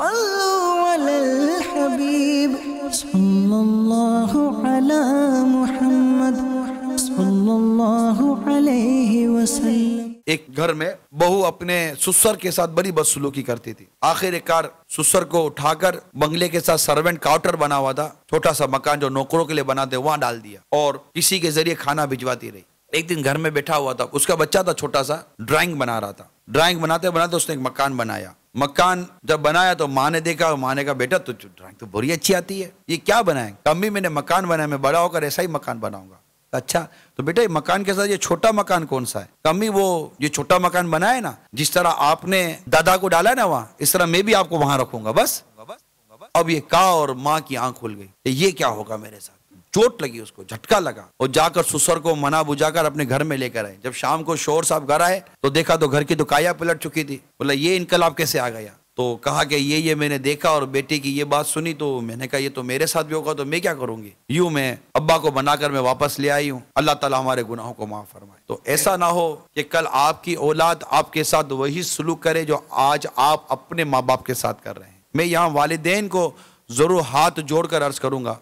एक घर में बहू अपने सुसर के साथ बड़ी बदसलूकी करती थी आखिरकार सुसर को उठाकर बंगले के साथ सर्वेंट काउंटर बना हुआ था छोटा सा मकान जो नौकरों के लिए बनाते वहां डाल दिया और किसी के जरिए खाना भिजवाती रही एक दिन घर में बैठा हुआ था उसका बच्चा था छोटा सा ड्राइंग बना रहा था ड्राइंग बनाते बनाते उसने एक मकान बनाया मकान जब बनाया तो माँ ने देखा माँ ने कहा बेटा तो ड्राइंग तो बुरी अच्छी आती है ये क्या बनाए भी मैंने मकान बनाया मैं बड़ा होकर ऐसा ही मकान बनाऊंगा अच्छा तो बेटा ये मकान के साथ ये छोटा मकान कौन सा है कमी वो ये छोटा मकान बनाया ना जिस तरह आपने दादा को डाला ना वहाँ इस तरह मैं भी आपको वहां रखूंगा बस अब ये का और माँ की आंख खुल गई ये क्या होगा मेरे साथ चोट लगी उसको झटका लगा और जाकर सुसर को मना बुझाकर अपने घर में लेकर आए जब शाम को शोर साहब घर आए तो देखा तो घर की तो काया पलट चुकी थी बोला ये इनकलाब कैसे आ गया तो कहा कि ये ये मैंने देखा और बेटी की ये बात सुनी तो मैंने कहा ये तो मेरे साथ भी होगा तो मैं क्या करूंगी यूं मैं अब्बा को बनाकर मैं वापस ले आई हूँ अल्लाह ताला हमारे गुनाहों को माफ फरमाए तो ऐसा ना हो कि कल आपकी औलाद आपके साथ वही सलूक करे जो आज आप अपने माँ बाप के साथ कर रहे हैं मैं यहाँ वालदेन को ज़रूर हाथ जोड़कर अर्ज करूंगा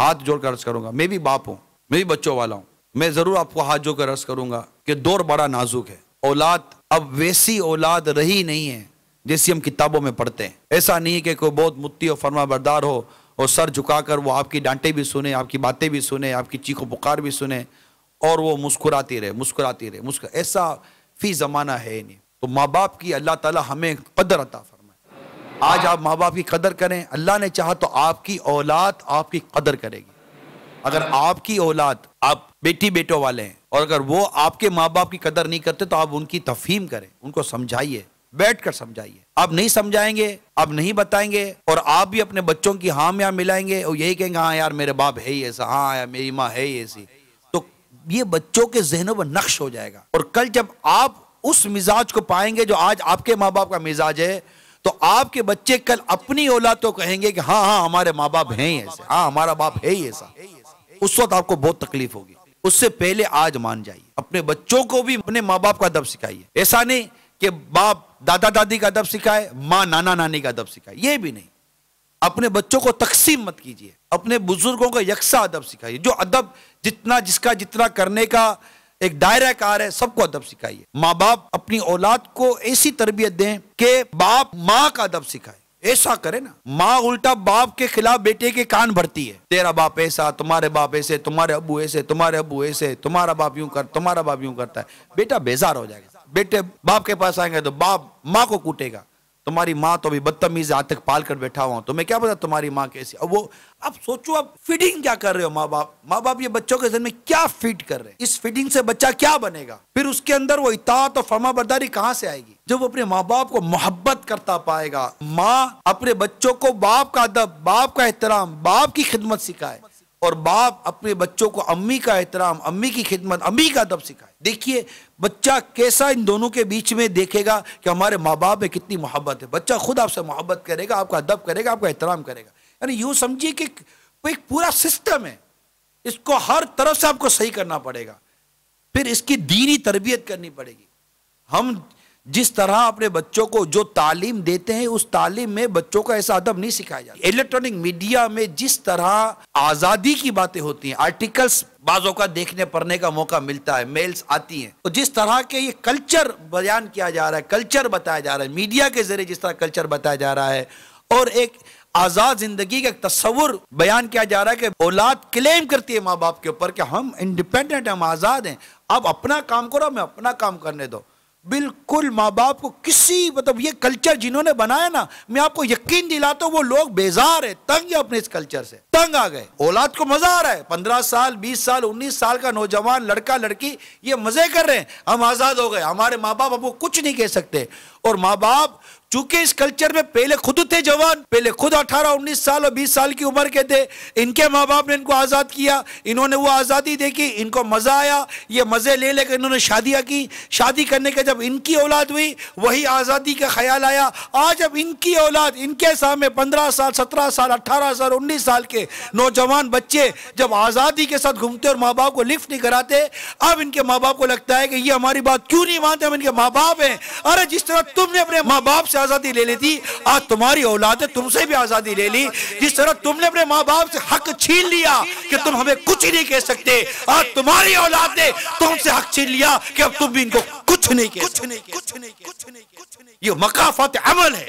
हाथ जोड़कर अर्ज करूंगा मैं भी बाप हूँ मैं भी बच्चों वाला हूं मैं ज़रूर आपको हाथ जोड़कर अर्ज करूंगा कि दौर बड़ा नाजुक है औलाद अब वैसी औलाद रही नहीं है जैसी हम किताबों में पढ़ते हैं ऐसा नहीं है कि कोई बहुत मुत्ती और फरमा बरदार हो और सर झुकाकर वो आपकी डांटे भी सुने आपकी बातें भी सुने आपकी चीखों पुकार भी सुने और वो मुस्कुराती रहे मुस्कुराती रहे मुस्कुरा ऐसा फी ज़माना है नहीं तो माँ बाप की अल्लाह ताला हमें कदर अता आज आप माँ बाप की कदर करें अल्लाह ने चाहा तो आपकी औलाद आपकी कदर करेगी अगर आपकी औलाद आप बेटी बेटों वाले हैं और अगर वो आपके माँ बाप की कदर नहीं करते तो आप उनकी तफहीम करें उनको समझाइए बैठ कर समझाइए आप नहीं समझाएंगे आप नहीं बताएंगे और आप भी अपने बच्चों की हाँ यहाँ मिलाएंगे और यही कहेंगे हाँ यार मेरे बाप है ही ऐसा हाँ यार मेरी माँ है ही ऐसी तो ये बच्चों के जहनों पर नक्श हो जाएगा और कल जब आप उस मिजाज को पाएंगे जो आज आपके माँ बाप का मिजाज है तो आपके बच्चे कल अपनी औला तो कहेंगे कि हाँ हाँ हमारे माँ बाप है ही ऐसे हाँ हमारा बाप है ही ऐसा उस वक्त आपको बहुत तकलीफ होगी उससे पहले आज मान जाइए अपने बच्चों को भी अपने माँ बाप का अदब सिखाइए ऐसा नहीं कि बाप दादा दादी का अदब सिखाए माँ नाना नानी का अदब सिखाए ये भी नहीं अपने बच्चों को तकसीम मत कीजिए अपने बुजुर्गों को यकसा अदब सिखाइए जो अदब जितना जिसका जितना करने का एक दायरा कार है सबको अदब सिखाइए माँ बाप अपनी औलाद को ऐसी तरबियत दें कि बाप माँ का अदब सिखाए ऐसा करे ना माँ उल्टा बाप के खिलाफ बेटे के कान भरती है तेरा बाप ऐसा तुम्हारे बाप ऐसे तुम्हारे अबू ऐसे तुम्हारे अबू ऐसे तुम्हारा बाप यूं कर तुम्हारा बाप यूं करता है बेटा बेजार हो जाएगा बेटे बाप के पास आएंगे तो बाप माँ को कूटेगा तुम्हारी माँ तो अभी बदतमीज आज तक पाल कर बैठा हुआ तो मैं क्या पता तुम्हारी माँ कैसी अब वो अब सोचो आप फीडिंग क्या कर रहे हो माँ बाप माँ बाप ये बच्चों के जहन में क्या फीड कर रहे हैं इस फीडिंग से बच्चा क्या बनेगा फिर उसके अंदर वो इतात और फर्मा बरदारी कहाँ से आएगी जब वो अपने माँ बाप को मोहब्बत करता पाएगा माँ अपने बच्चों को बाप का अदब बाप का एहतराम बाप की खिदमत सिखाए और बाप अपने बच्चों को अम्मी का एहतराम अम्मी की खिदमत अम्मी का अदब सिखाए देखिए बच्चा कैसा इन दोनों के बीच में देखेगा कि हमारे माँ बाप में कितनी मोहब्बत है बच्चा खुद आपसे मोहब्बत करेगा आपका अदब करेगा आपका एहतराम करेगा यानी यूँ समझिए कि एक पूरा सिस्टम है इसको हर तरफ से आपको सही करना पड़ेगा फिर इसकी दीनी तरबियत करनी पड़ेगी हम जिस तरह अपने बच्चों को जो तालीम देते हैं उस तालीम में बच्चों का ऐसा अदब नहीं सिखाया जाता इलेक्ट्रॉनिक मीडिया में जिस तरह आज़ादी की बातें होती हैं आर्टिकल्स बाजों का देखने पढ़ने का मौका मिलता है मेल्स आती हैं तो जिस तरह के ये कल्चर बयान किया जा रहा है कल्चर बताया जा रहा है मीडिया के जरिए जिस तरह कल्चर बताया जा रहा है और एक आज़ाद ज़िंदगी का एक तस्वुर बयान किया जा रहा है कि औलाद क्लेम करती है माँ बाप के ऊपर कि हम इंडिपेंडेंट हम आज़ाद हैं अब अपना काम करो हमें अपना काम करने दो बिल्कुल माँ बाप को किसी मतलब ये कल्चर जिन्होंने बनाया ना मैं आपको यकीन दिलाता हूँ वो लोग बेजार है तंग है अपने इस कल्चर से तंग आ गए औलाद को मजा आ रहा है पंद्रह साल बीस साल उन्नीस साल का नौजवान लड़का लड़की ये मजे कर रहे हैं हम आजाद हो गए हमारे माँ बाप हमको कुछ नहीं कह सकते और माँ बाप चूंकि इस कल्चर में पहले खुद थे जवान पहले खुद 18, 19 साल और 20 साल की उम्र के थे इनके माँ बाप ने इनको आज़ाद किया इन्होंने वो आज़ादी देखी इनको मज़ा आया ये मज़े ले लेकर इन्होंने शादियाँ की शादी करने के जब इनकी औलाद हुई वही आज़ादी का ख्याल आया आज अब इनकी औलाद इनके सामने पंद्रह साल सत्रह साल अट्ठारह साल उन्नीस साल के नौजवान बच्चे जब आज़ादी के साथ घूमते और माँ बाप को लिफ्ट नहीं कराते अब इनके माँ बाप को लगता है कि ये हमारी बात क्यों नहीं मानते हम इनके माँ बाप हैं अरे जिस तरह तुमने अपने माँ बाप से आज़ादी ले ली थी आज तुम्हारी औलाद ने तुमसे भी आज़ादी ले ली जिस तरह तुमने अपने माँ बाप से हक छीन लिया कि तुम हमें कुछ ही नहीं कह सकते आज तुम्हारी औलाद ने तुमसे हक छीन लिया कि अब तुम भी इनको कुछ नहीं कह कुछ नहीं कुछ नहीं कुछ नहीं कुछ नहीं ये मकाफत अमल है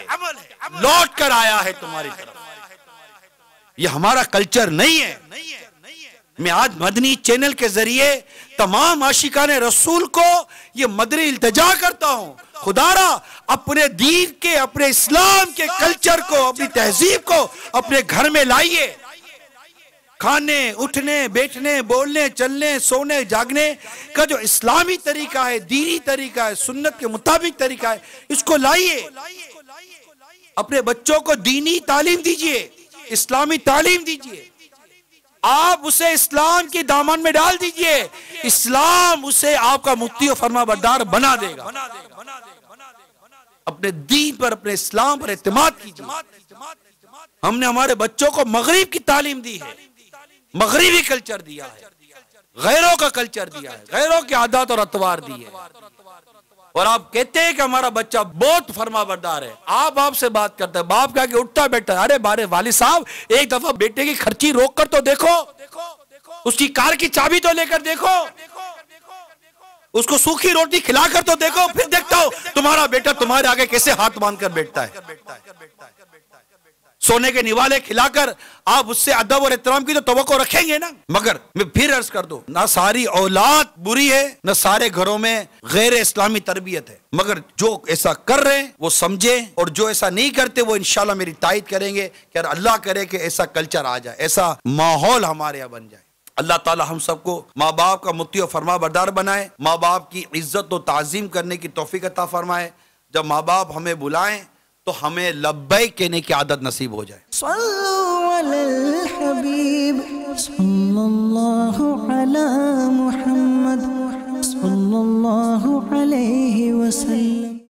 लौट कर आया है तुम्हारी तरफ ये हमारा कल्चर नहीं है मैं आज मदनी चैनल के जरिए तमाम आशिका रसूल को ये मदरी इल्तजा करता हूँ खुदारा अपने दीन के अपने इस्लाम के कल्चर को अपनी तहजीब को अपने घर में लाइए खाने उठने बैठने बोलने चलने सोने जागने का जो इस्लामी तरीका है दीनी तरीका है सुन्नत के मुताबिक तरीका है इसको लाइए अपने बच्चों को दीनी तालीम दीजिए इस्लामी तालीम दीजिए आप उसे इस्लाम के दामन में डाल दीजिए इस्लाम उसे आपका मुफ्ती और फर्मा बरदार बना देगा अपने दीन पर अपने इस्लाम पर एतम कीजिए हमने हमारे बच्चों को मगरब की तालीम दी है मगरबी कल्चर दिया है गैरों का कल्चर दिया है गैरों की आदत और अतवार दी है और आप कहते हैं कि हमारा बच्चा बहुत फर्मा बरदार है आप बाप से बात करते हैं बाप क्या के उठता बैठता अरे बारे वाले साहब एक दफा बेटे की खर्ची रोक कर तो देखो उसकी कार की चाबी तो लेकर देखो उसको सूखी रोटी खिलाकर तो देखो फिर देखता हो तुम्हारा बेटा तुम्हारे आगे कैसे हाथ बांध कर बैठता है सोने के निवाले खिलाकर आप उससे अदब और एहतराम की तो तवक्को रखेंगे ना मगर मैं फिर अर्ज कर दो ना सारी औलाद बुरी है ना सारे घरों में गैर इस्लामी तरबियत है मगर जो ऐसा कर रहे हैं वो समझे और जो ऐसा नहीं करते वो इनशाला मेरी तायद करेंगे कि अल्लाह करे कि ऐसा कल्चर आ जाए ऐसा माहौल हमारे यहाँ बन जाए अल्लाह ताला हम सबको माँ बाप का मुती और फरमा बरदार बनाए माँ बाप की इज्जत और तज़ीम करने की तोफ़ी अता फरमाए जब माँ बाप हमें बुलाएं तो हमें लब्बई कहने की आदत नसीब हो जाए